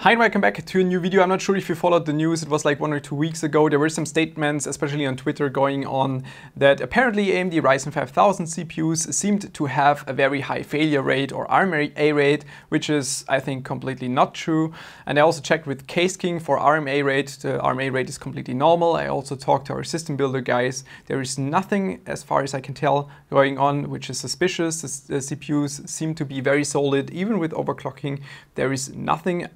Hi and welcome back to a new video. I'm not sure if you followed the news, it was like one or two weeks ago. There were some statements, especially on Twitter, going on that apparently AMD Ryzen 5000 CPUs seemed to have a very high failure rate or RMA rate, which is, I think, completely not true. And I also checked with Case King for RMA rate. The RMA rate is completely normal. I also talked to our system builder guys. There is nothing, as far as I can tell, going on which is suspicious. The, the CPUs seem to be very solid, even with overclocking. There is nothing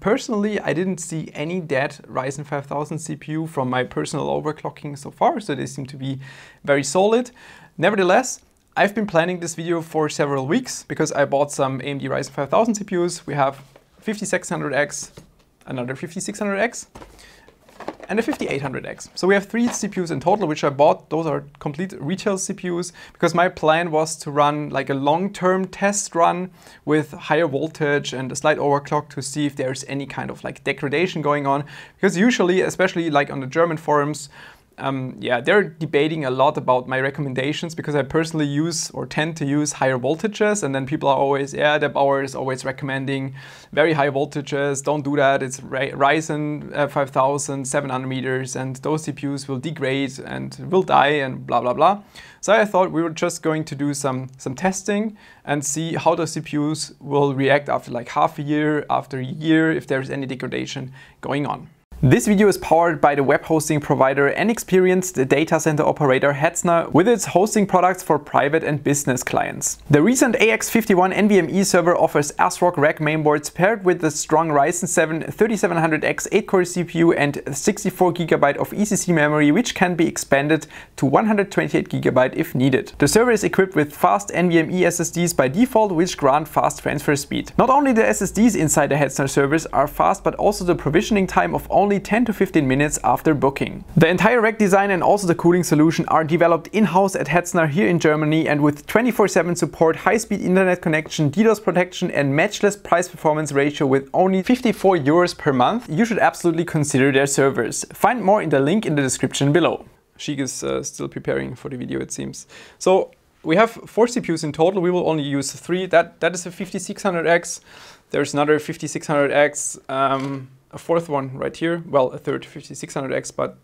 personally, I didn't see any dead Ryzen 5000 CPU from my personal overclocking so far, so they seem to be very solid. Nevertheless, I've been planning this video for several weeks because I bought some AMD Ryzen 5000 CPUs. We have 5600X, another 5600X, and a 5800X. So we have three CPUs in total, which I bought. Those are complete retail CPUs because my plan was to run like a long-term test run with higher voltage and a slight overclock to see if there's any kind of like degradation going on. Because usually, especially like on the German forums, um, yeah, they're debating a lot about my recommendations because I personally use or tend to use higher voltages and then people are always, yeah, the power is always recommending very high voltages, don't do that, it's Ryzen uh, 5000, 700 meters and those CPUs will degrade and will die and blah, blah, blah. So I thought we were just going to do some, some testing and see how the CPUs will react after like half a year, after a year, if there's any degradation going on. This video is powered by the web hosting provider and experienced data center operator Hetzner with its hosting products for private and business clients. The recent AX51 NVMe server offers ASRock rack mainboards paired with the strong Ryzen 7 3700X 8-core CPU and 64GB of ECC memory which can be expanded to 128GB if needed. The server is equipped with fast NVMe SSDs by default which grant fast transfer speed. Not only the SSDs inside the Hetzner servers are fast but also the provisioning time of only only 10 to 15 minutes after booking. The entire rack design and also the cooling solution are developed in-house at Hetzner here in Germany and with 24-7 support, high-speed internet connection, DDoS protection and matchless price-performance ratio with only 54 euros per month, you should absolutely consider their servers. Find more in the link in the description below. She is uh, still preparing for the video, it seems. So we have four CPUs in total. We will only use three. That That is a 5600X. There's another 5600X. Um, a fourth one right here, well, a third 5600X, but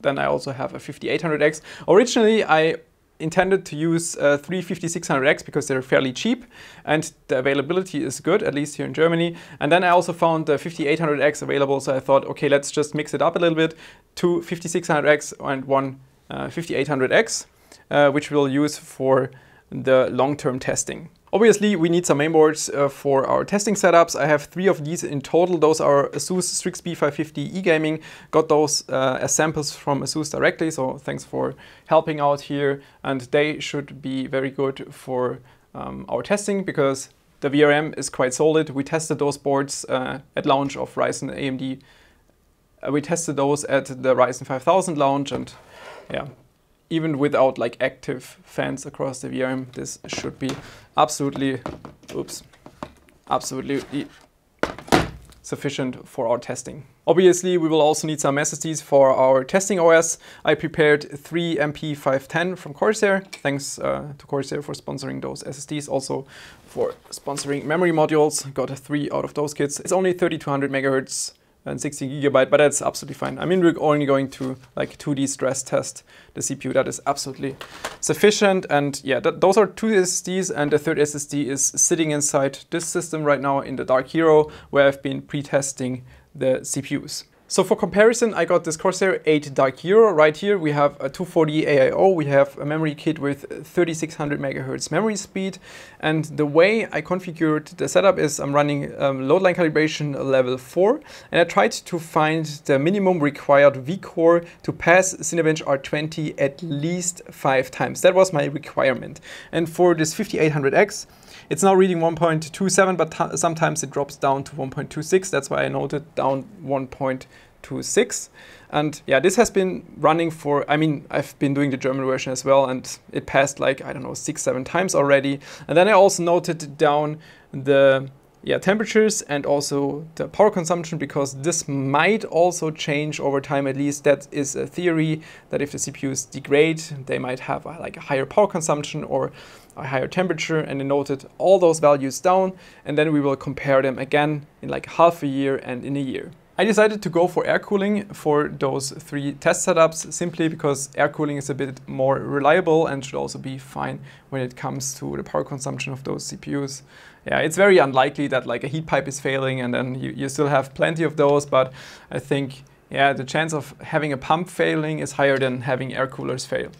then I also have a 5800X. Originally, I intended to use uh, three 5600X because they're fairly cheap and the availability is good, at least here in Germany. And then I also found the 5800X available, so I thought, okay, let's just mix it up a little bit. Two 5600X and one uh, 5800X, uh, which we'll use for the long-term testing. Obviously, we need some mainboards uh, for our testing setups. I have three of these in total. Those are ASUS Strix B550 eGaming. Got those uh, as samples from ASUS directly, so thanks for helping out here. And they should be very good for um, our testing because the VRM is quite solid. We tested those boards uh, at launch of Ryzen AMD. Uh, we tested those at the Ryzen 5000 launch and yeah, even without like active fans across the VRM, this should be absolutely, oops, absolutely sufficient for our testing. Obviously, we will also need some SSDs for our testing OS. I prepared three MP510 from Corsair. Thanks uh, to Corsair for sponsoring those SSDs, also for sponsoring memory modules. Got three out of those kits. It's only 3200 megahertz and 16 gigabyte, but that's absolutely fine. I mean, we're only going to like 2D stress test the CPU. That is absolutely sufficient. And yeah, th those are two SSDs and the third SSD is sitting inside this system right now in the Dark Hero, where I've been pre-testing the CPUs. So for comparison, I got this Corsair 8 Dark Euro. Right here we have a 240 AIO, we have a memory kit with 3600 megahertz memory speed. And the way I configured the setup is I'm running um, load line calibration level 4 and I tried to find the minimum required vCore to pass Cinebench R20 at least five times. That was my requirement. And for this 5800X, it's now reading 1.27, but sometimes it drops down to 1.26. That's why I noted down 1.26. And yeah, this has been running for, I mean, I've been doing the German version as well, and it passed like, I don't know, six, seven times already. And then I also noted down the yeah, temperatures and also the power consumption because this might also change over time. At least that is a theory that if the CPUs degrade, they might have a, uh, like a higher power consumption or a higher temperature and they noted all those values down and then we will compare them again in like half a year and in a year. I decided to go for air cooling for those three test setups simply because air cooling is a bit more reliable and should also be fine when it comes to the power consumption of those CPUs. Yeah, it's very unlikely that like a heat pipe is failing and then you, you still have plenty of those, but I think yeah, the chance of having a pump failing is higher than having air coolers fail.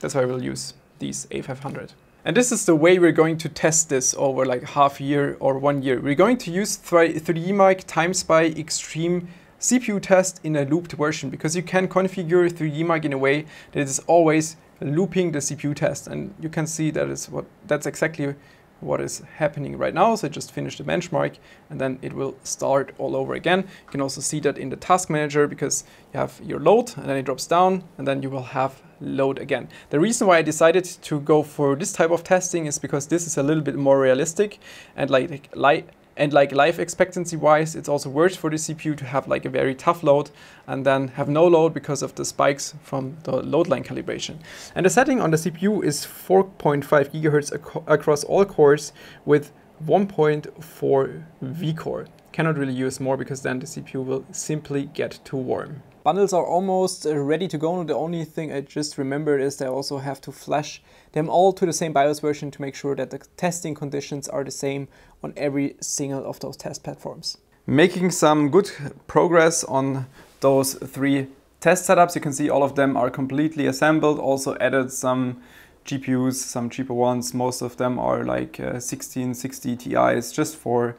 That's why we will use these A500. And this is the way we're going to test this over like half year or one year. We're going to use 3DMic Timespy extreme CPU test in a looped version because you can configure 3DMic in a way that it is always looping the CPU test. And you can see that is what that's exactly what is happening right now. So I just finished the benchmark and then it will start all over again. You can also see that in the task manager because you have your load and then it drops down and then you will have load again. The reason why I decided to go for this type of testing is because this is a little bit more realistic and like, like and like life expectancy wise, it's also worse for the CPU to have like a very tough load and then have no load because of the spikes from the load line calibration. And the setting on the CPU is 4.5 gigahertz ac across all cores with 1.4 vCore. Cannot really use more because then the CPU will simply get too warm. Bundles are almost uh, ready to go. The only thing I just remembered is I also have to flash them all to the same BIOS version to make sure that the testing conditions are the same on every single of those test platforms. Making some good progress on those three test setups. You can see all of them are completely assembled. Also added some GPUs, some cheaper ones. Most of them are like uh, 1660 Ti's just for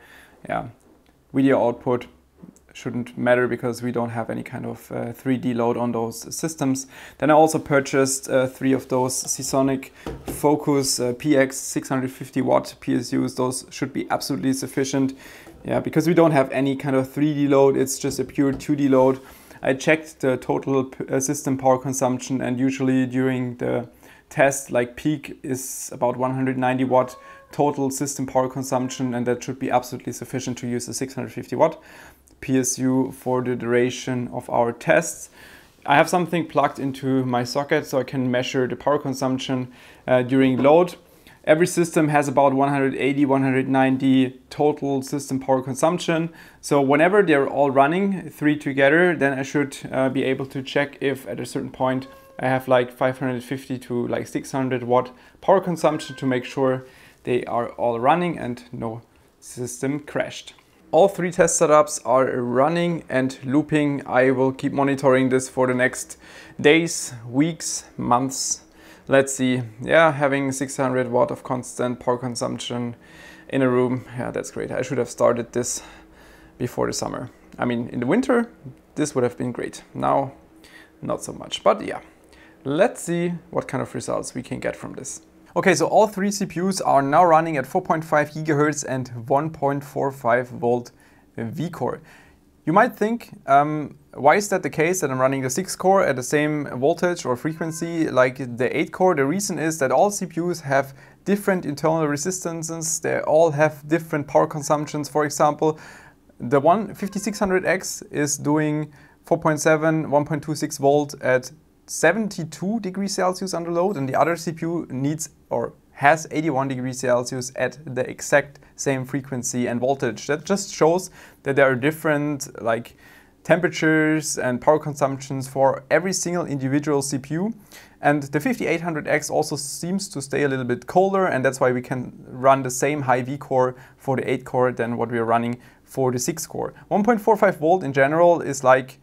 yeah, video output shouldn't matter because we don't have any kind of uh, 3D load on those systems. Then I also purchased uh, three of those Seasonic Focus uh, PX 650 watt PSUs. Those should be absolutely sufficient. Yeah, because we don't have any kind of 3D load, it's just a pure 2D load. I checked the total uh, system power consumption and usually during the test like peak is about 190 watt total system power consumption and that should be absolutely sufficient to use the 650 watt. PSU for the duration of our tests. I have something plugged into my socket so I can measure the power consumption uh, during load. Every system has about 180, 190 total system power consumption. So whenever they're all running three together, then I should uh, be able to check if at a certain point I have like 550 to like 600 watt power consumption to make sure they are all running and no system crashed. All three test setups are running and looping. I will keep monitoring this for the next days, weeks, months. Let's see. Yeah, having 600 watt of constant power consumption in a room. Yeah, that's great. I should have started this before the summer. I mean, in the winter, this would have been great. Now, not so much, but yeah. Let's see what kind of results we can get from this. Okay, so all three CPUs are now running at 4.5 GHz and 1.45 volt vCore. You might think, um, why is that the case that I'm running the 6 core at the same voltage or frequency like the 8 core? The reason is that all CPUs have different internal resistances, they all have different power consumptions. For example, the one 5600X is doing 4.7, 1.26 volt at 72 degrees Celsius under load and the other CPU needs or has 81 degrees Celsius at the exact same frequency and voltage. That just shows that there are different like temperatures and power consumptions for every single individual CPU. And the 5800X also seems to stay a little bit colder and that's why we can run the same high V-core for the 8-core than what we are running for the 6-core. 1.45 volt in general is like,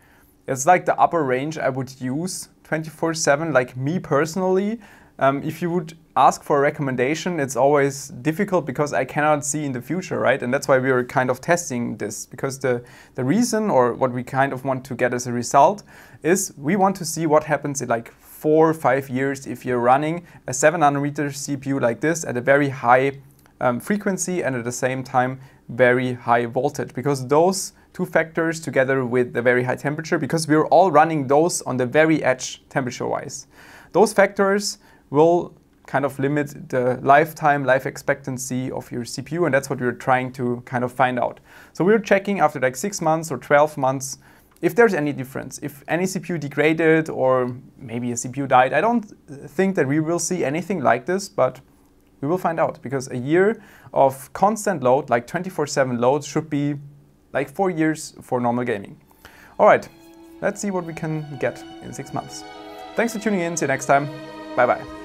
it's like the upper range I would use 24 7, like me personally, um, if you would ask for a recommendation, it's always difficult because I cannot see in the future, right? And that's why we are kind of testing this because the, the reason or what we kind of want to get as a result is we want to see what happens in like four or five years if you're running a 7 nanometer CPU like this at a very high um, frequency and at the same time very high voltage because those two factors together with the very high temperature because we're all running those on the very edge temperature wise. Those factors will kind of limit the lifetime, life expectancy of your CPU and that's what we're trying to kind of find out. So we're checking after like six months or 12 months if there's any difference, if any CPU degraded or maybe a CPU died. I don't think that we will see anything like this, but we will find out because a year of constant load, like 24-7 load, should be like four years for normal gaming. All right, let's see what we can get in six months. Thanks for tuning in. See you next time. Bye bye.